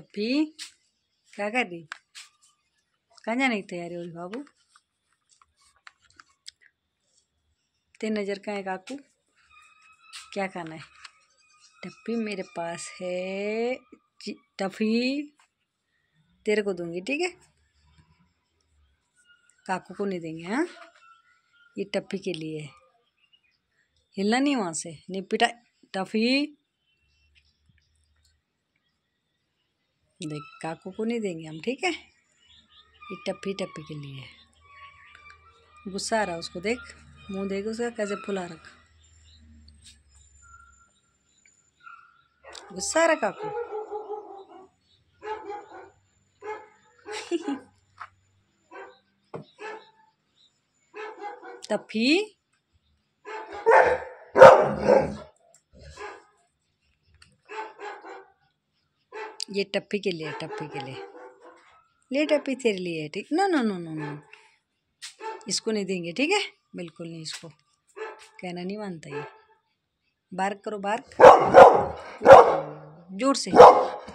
भी क्या कर रही कहाँ जाने की तैयारी हो रही बाबू ते नज़र का है काकू क्या खाना है टप्पी मेरे पास है टफी तेरे को दूंगी ठीक है काकू को नहीं देंगे हाँ ये टफी के लिए है हिलना नहीं वहाँ से नहीं पिटा टफी देख काकू को नहीं देंगे हम ठीक है ये टप्पी टप्पी के लिए गुस्सा आ रहा उसको देख मुंह देख उसका कैसे फुला रखा गुस्सा आ रहा काकू टप्पी ये टप्पी के लिए टप्पी के लिए ले टप्पी तेरे लिए ठीक no no no no no इसको नहीं देंगे ठीक है बिल्कुल नहीं इसको कहना नहीं मानता ये बार्क करो बार्क जोर से